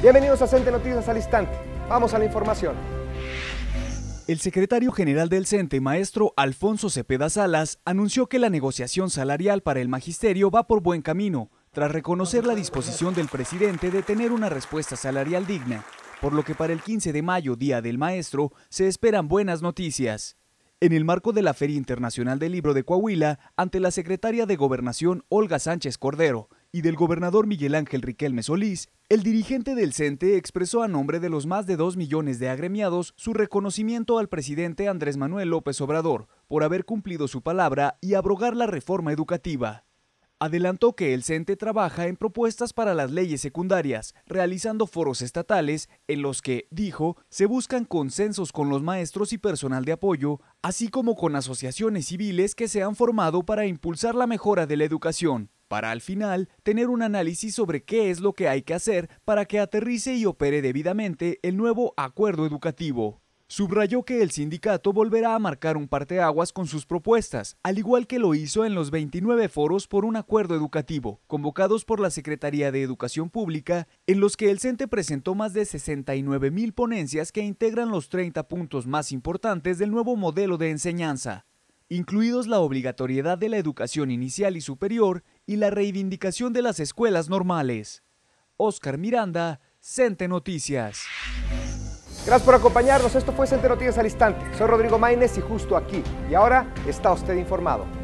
Bienvenidos a Cente Noticias al Instante. Vamos a la información. El secretario general del CENTE, maestro Alfonso Cepeda Salas, anunció que la negociación salarial para el magisterio va por buen camino, tras reconocer la disposición del presidente de tener una respuesta salarial digna, por lo que para el 15 de mayo, Día del Maestro, se esperan buenas noticias. En el marco de la Feria Internacional del Libro de Coahuila, ante la secretaria de Gobernación Olga Sánchez Cordero, y del gobernador Miguel Ángel Riquelme Solís, el dirigente del CENTE expresó a nombre de los más de dos millones de agremiados su reconocimiento al presidente Andrés Manuel López Obrador por haber cumplido su palabra y abrogar la reforma educativa. Adelantó que el CENTE trabaja en propuestas para las leyes secundarias, realizando foros estatales en los que, dijo, se buscan consensos con los maestros y personal de apoyo, así como con asociaciones civiles que se han formado para impulsar la mejora de la educación para al final tener un análisis sobre qué es lo que hay que hacer para que aterrice y opere debidamente el nuevo acuerdo educativo. Subrayó que el sindicato volverá a marcar un parteaguas con sus propuestas, al igual que lo hizo en los 29 foros por un acuerdo educativo, convocados por la Secretaría de Educación Pública, en los que el CENTE presentó más de 69 mil ponencias que integran los 30 puntos más importantes del nuevo modelo de enseñanza, incluidos la obligatoriedad de la educación inicial y superior y la reivindicación de las escuelas normales. Oscar Miranda, Cente Noticias. Gracias por acompañarnos. Esto fue Cente Noticias al Instante. Soy Rodrigo Maínez y justo aquí. Y ahora está usted informado.